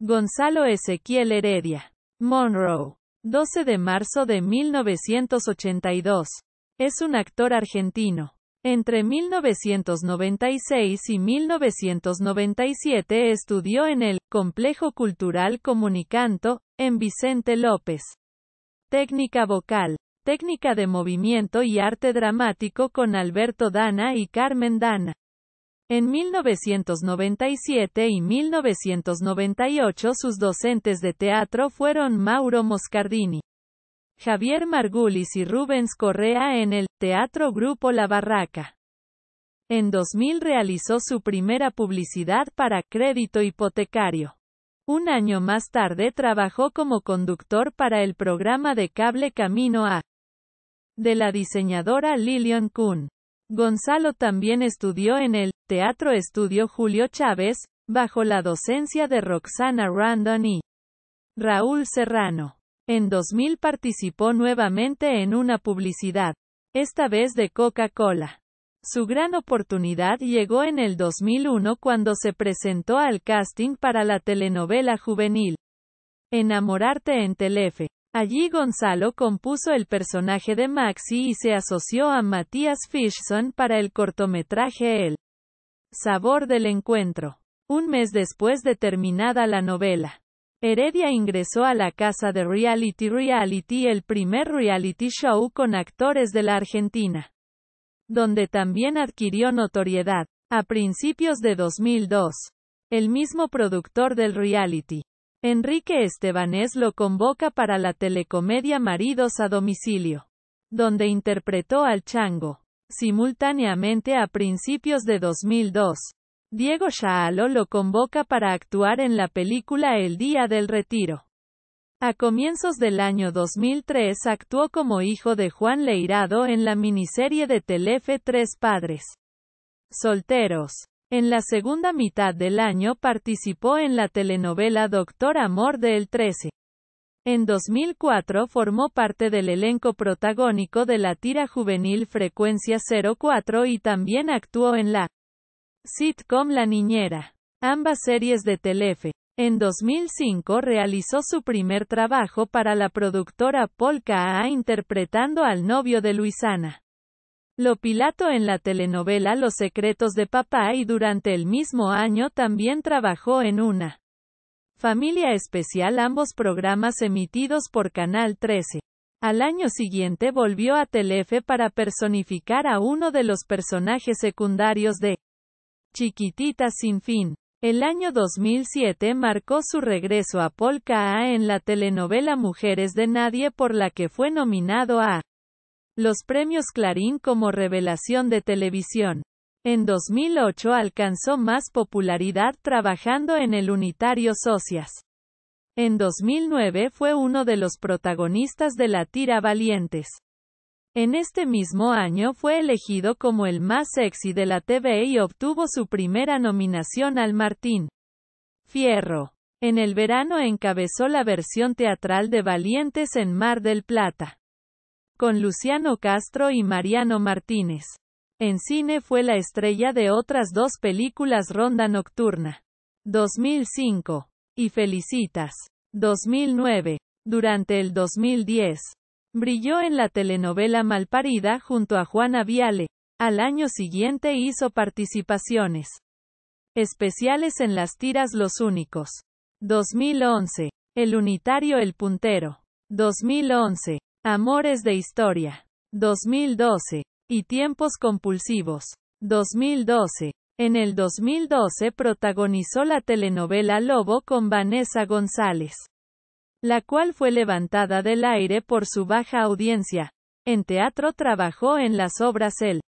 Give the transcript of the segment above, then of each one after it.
Gonzalo Ezequiel Heredia. Monroe. 12 de marzo de 1982. Es un actor argentino. Entre 1996 y 1997 estudió en el Complejo Cultural Comunicanto, en Vicente López. Técnica vocal, técnica de movimiento y arte dramático con Alberto Dana y Carmen Dana. En 1997 y 1998 sus docentes de teatro fueron Mauro Moscardini, Javier Margulis y Rubens Correa en el Teatro Grupo La Barraca. En 2000 realizó su primera publicidad para crédito hipotecario. Un año más tarde trabajó como conductor para el programa de cable Camino A de la diseñadora Lillian Kuhn. Gonzalo también estudió en el Teatro Estudio Julio Chávez, bajo la docencia de Roxana Randon y Raúl Serrano. En 2000 participó nuevamente en una publicidad, esta vez de Coca-Cola. Su gran oportunidad llegó en el 2001 cuando se presentó al casting para la telenovela juvenil Enamorarte en Telefe. Allí Gonzalo compuso el personaje de Maxi y se asoció a Matías Fishson para el cortometraje El sabor del encuentro. Un mes después de terminada la novela, Heredia ingresó a la casa de Reality Reality, el primer reality show con actores de la Argentina, donde también adquirió notoriedad. A principios de 2002, el mismo productor del reality, Enrique Estebanés lo convoca para la telecomedia Maridos a domicilio, donde interpretó al chango. Simultáneamente a principios de 2002, Diego Shaalo lo convoca para actuar en la película El Día del Retiro. A comienzos del año 2003 actuó como hijo de Juan Leirado en la miniserie de Telefe Tres Padres. Solteros. En la segunda mitad del año participó en la telenovela Doctor Amor de El 13. En 2004 formó parte del elenco protagónico de la tira juvenil Frecuencia 04 y también actuó en la sitcom La Niñera, ambas series de Telefe. En 2005 realizó su primer trabajo para la productora Polka A interpretando al novio de Luisana. Lo pilato en la telenovela Los secretos de papá y durante el mismo año también trabajó en una familia especial ambos programas emitidos por Canal 13. Al año siguiente volvió a Telefe para personificar a uno de los personajes secundarios de Chiquititas sin fin. El año 2007 marcó su regreso a Polka A en la telenovela Mujeres de Nadie por la que fue nominado a los premios Clarín como revelación de televisión. En 2008 alcanzó más popularidad trabajando en el unitario Socias. En 2009 fue uno de los protagonistas de la tira Valientes. En este mismo año fue elegido como el más sexy de la TV y obtuvo su primera nominación al Martín Fierro. En el verano encabezó la versión teatral de Valientes en Mar del Plata con Luciano Castro y Mariano Martínez. En cine fue la estrella de otras dos películas Ronda Nocturna. 2005. Y Felicitas. 2009. Durante el 2010. Brilló en la telenovela Malparida junto a Juana Viale. Al año siguiente hizo participaciones especiales en las tiras Los Únicos. 2011. El unitario El Puntero. 2011. Amores de Historia. 2012. Y Tiempos Compulsivos. 2012. En el 2012 protagonizó la telenovela Lobo con Vanessa González, la cual fue levantada del aire por su baja audiencia. En teatro trabajó en las obras El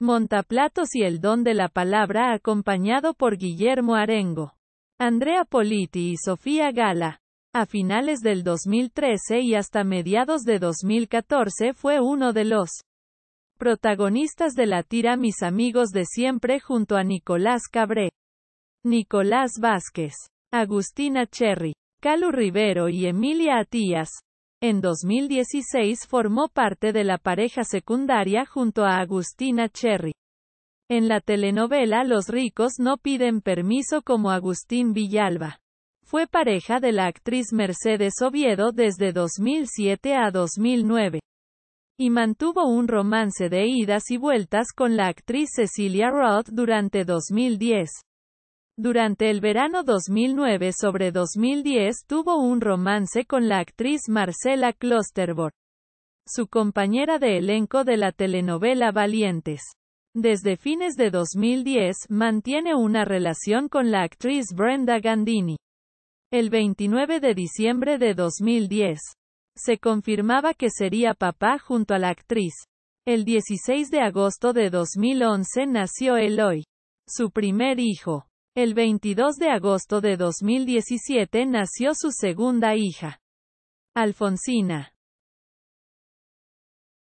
Montaplatos y El Don de la Palabra acompañado por Guillermo Arengo, Andrea Politi y Sofía Gala. A finales del 2013 y hasta mediados de 2014 fue uno de los protagonistas de la tira Mis amigos de siempre junto a Nicolás Cabré, Nicolás Vázquez, Agustina Cherry, Calu Rivero y Emilia Atías. En 2016 formó parte de la pareja secundaria junto a Agustina Cherry. En la telenovela Los ricos no piden permiso como Agustín Villalba. Fue pareja de la actriz Mercedes Oviedo desde 2007 a 2009. Y mantuvo un romance de idas y vueltas con la actriz Cecilia Roth durante 2010. Durante el verano 2009 sobre 2010 tuvo un romance con la actriz Marcela Klosterborg, su compañera de elenco de la telenovela Valientes. Desde fines de 2010 mantiene una relación con la actriz Brenda Gandini. El 29 de diciembre de 2010, se confirmaba que sería papá junto a la actriz. El 16 de agosto de 2011 nació Eloy, su primer hijo. El 22 de agosto de 2017 nació su segunda hija, Alfonsina.